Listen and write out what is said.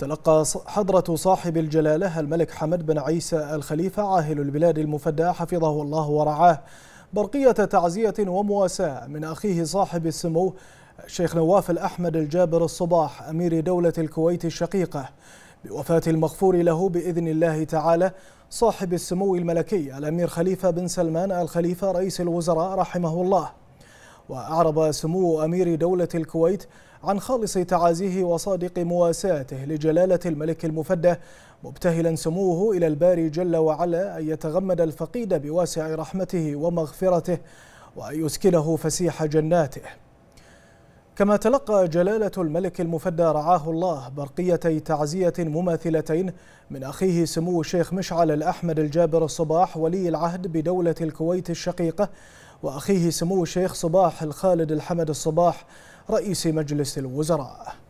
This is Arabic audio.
تلقى حضرة صاحب الجلالة الملك حمد بن عيسى الخليفة عاهل البلاد المفدى حفظه الله ورعاه برقية تعزية ومواساة من أخيه صاحب السمو الشيخ نواف الأحمد الجابر الصباح أمير دولة الكويت الشقيقة بوفاة المغفور له بإذن الله تعالى صاحب السمو الملكي الأمير خليفة بن سلمان الخليفة رئيس الوزراء رحمه الله وأعرب سمو أمير دولة الكويت عن خالص تعازيه وصادق مواساته لجلالة الملك المفدى مبتهلا سموه إلى الباري جل وعلا أن يتغمد الفقيد بواسع رحمته ومغفرته وأن يسكنه فسيح جناته كما تلقى جلالة الملك المفدى رعاه الله برقيتي تعزية مماثلتين من أخيه سمو الشيخ مشعل الأحمد الجابر الصباح ولي العهد بدولة الكويت الشقيقة وأخيه سمو الشيخ صباح الخالد الحمد الصباح رئيس مجلس الوزراء